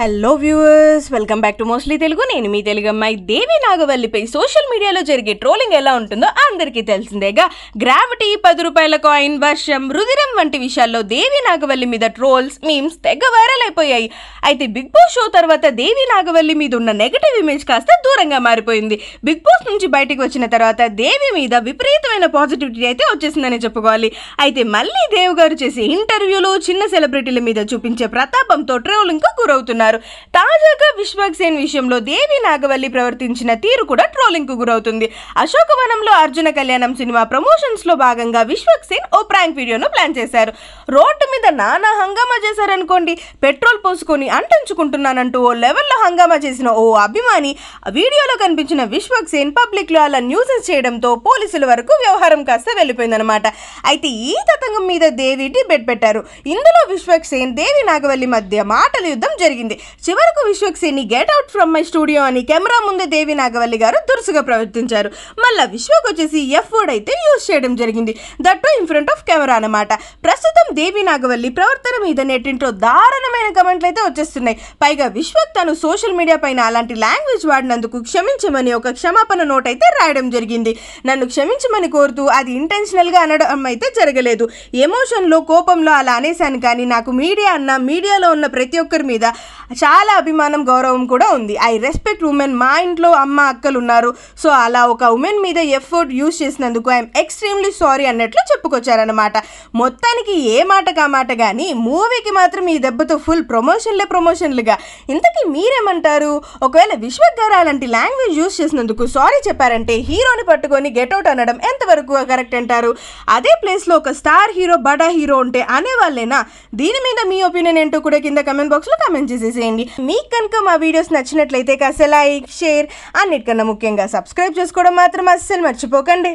hello viewers welcome back to mostly Telugu నేను మీ తెలుగు అమ్మాయి దేవి నాగవల్లిపై సోషల్ మీడియాలో జరిగే ట్రోలింగ్ ఎలా ఉంటుందో అందరికీ తెలిసిందేగా గ్రావిటీ పది రూపాయల కాయిన్ వర్షం రుదిరం వంటి విషయాల్లో దేవి నాగవల్లి మీద ట్రోల్స్ మీమ్స్ తెగ వైరల్ అయిపోయాయి అయితే బిగ్ బాస్ షో తర్వాత దేవి నాగవల్లి మీద ఉన్న నెగటివ్ ఇమేజ్ కాస్త దూరంగా మారిపోయింది బిగ్ బాస్ నుంచి బయటకు వచ్చిన తర్వాత దేవి మీద విపరీతమైన పాజిటివిటీ అయితే వచ్చేసిందని చెప్పుకోవాలి అయితే మళ్ళీ దేవ్ గారు చేసే ఇంటర్వ్యూలు చిన్న సెలబ్రిటీల మీద చూపించే ప్రతాపంతో ట్రోలింగ్కు గురవుతున్నారు చేస్తున్నారు తాజాగా విశ్వక్సేన్ విషయంలో దేవి నాగవల్లి ప్రవర్తించిన తీరు కూడా ట్రోలింగ్ కు గురవుతుంది అశోకవనంలో అర్జున కళ్యాణం సినిమా ప్రమోషన్స్ లో భాగంగా విశ్వక్సేన్ ఓ ప్రాంక్ వీడియోను ప్లాన్ చేశారు రోడ్డు మీద నానా హంగామా చేశారనుకోండి పెట్రోల్ పోసుకొని అంటించుకుంటున్నానంటూ ఓ లెవెల్లో హంగామా చేసిన ఓ అభిమాని వీడియోలో కనిపించిన విశ్వక్సేన్ లో అలా న్యూస్ చేయడంతో పోలీసుల వరకు వ్యవహారం కాస్త వెళ్ళిపోయిందనమాట అయితే ఈ తతంగం మీద దేవి డిబెట్ పెట్టారు ఇందులో విశ్వక్సేన్ దేవి నాగవల్లి మధ్య మాటల యుద్ధం జరిగింది చివరకు విశ్వక్సేని get out from my studio అని కెమెరా ముందే దేవి నాగవల్లి గారు దురుసుగా ప్రవర్తించారు మళ్ళీ విశ్వకు వచ్చేసి ఎఫ్ వర్డ్ అయితే యూజ్ చేయడం జరిగింది that in front of camera అనమాట ప్రస్తుతం దేవి నాగవల్లి ప్రవర్తన మీద నెట్టింట్లో దారుణమైన కమెంట్లు అయితే వచ్చేస్తున్నాయి పైగా విశ్వక్ తను సోషల్ మీడియా పైన అలాంటి లాంగ్వేజ్ వాడినందుకు క్షమించమని ఒక క్షమాపణ నోట్ అయితే రాయడం జరిగింది నన్ను క్షమించమని కోరుతూ అది ఇంటెన్షనల్గా అనడం అయితే జరగలేదు ఎమోషన్లో కోపంలో అలా అనేశాను కానీ నాకు మీడియా అన్న మీడియాలో ఉన్న ప్రతి ఒక్కరి మీద చాలా అభిమానం గౌరవం కూడా ఉంది ఐ రెస్పెక్ట్ ఉమెన్ మా ఇంట్లో అమ్మ అక్కలు ఉన్నారు సో అలా ఒక ఉమెన్ మీద ఎఫర్ట్ యూజ్ చేసినందుకు ఐఎమ్ ఎక్స్ట్రీమ్లీ సారీ అన్నట్లు చెప్పుకొచ్చారనమాట మొత్తానికి ఏ మాట కా మాట కానీ మూవీకి మాత్రం ఈ దెబ్బతో ఫుల్ ప్రమోషన్లే ప్రమోషన్లుగా ఇంతకీ మీరేమంటారు ఒకవేళ విశ్వక్ అలాంటి లాంగ్వేజ్ యూజ్ చేసినందుకు సారీ చెప్పారంటే హీరోని పట్టుకొని గెట్అవుట్ అనడం ఎంతవరకు కరెక్ట్ అంటారు అదే ప్లేస్లో ఒక స్టార్ హీరో బడా హీరో ఉంటే వాళ్ళేనా దీని మీద మీ ఒపీనియన్ ఏంటో కూడా కింద కమెంట్ బాక్స్లో కమెంట్ చేసేసి చేయండి మీకు కనుక మా వీడియోస్ నచ్చినట్లయితే కాస్త లైక్ షేర్ అన్నిటికన్నా ముఖ్యంగా సబ్స్క్రైబ్ చేసుకోవడం మాత్రం అస్సలు మర్చిపోకండి